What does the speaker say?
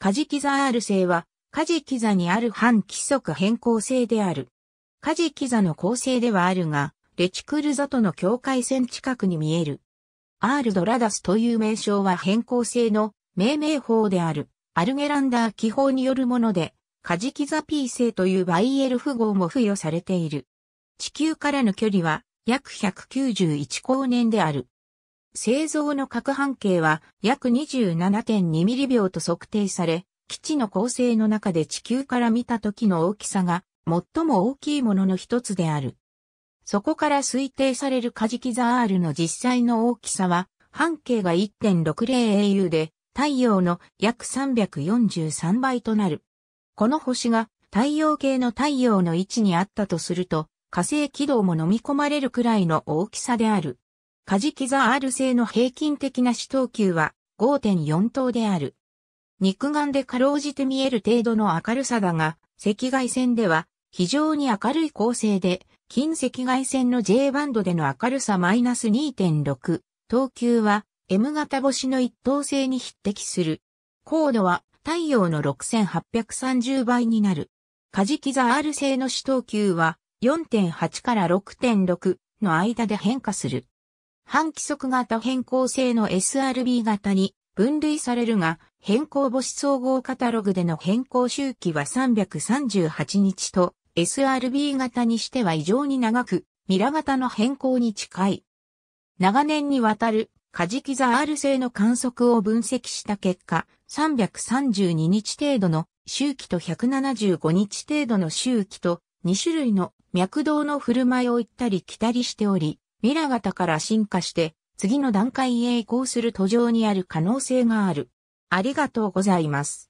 カジキザール星は、カジキザにある反規則変更性である。カジキザの構成ではあるが、レチクルザとの境界線近くに見える。アールドラダスという名称は変更性の命名法である。アルゲランダー記法によるもので、カジキザ P 星というバイエル符号も付与されている。地球からの距離は約191光年である。製造の核半径は約27.2ミリ秒と測定され、基地の構成の中で地球から見た時の大きさが最も大きいものの一つである。そこから推定されるカジキザールの実際の大きさは、半径が 1.60au で、太陽の約343倍となる。この星が太陽系の太陽の位置にあったとすると、火星軌道も飲み込まれるくらいの大きさである。カジキザ R 製の平均的な死闘球は5.4等である。肉眼でかろうじて見える程度の明るさだが、赤外線では非常に明るい構成で、近赤外線の J バンドでの明るさマイナス -2.6、等級は M 型星の一等星に匹敵する。高度は太陽の6830倍になる。カジキザ R 製の死闘級は4.8から6.6の間で変化する。半規則型変更性の SRB 型に分類されるが、変更母子総合カタログでの変更周期は338日と、SRB 型にしては異常に長く、ミラ型の変更に近い。長年にわたる、カジキザ R 性の観測を分析した結果、332日程度の周期と175日程度の周期と2種類の脈動の振る舞いを行ったり来たりしており、ミラ型から進化して、次の段階へ移行する途上にある可能性がある。ありがとうございます。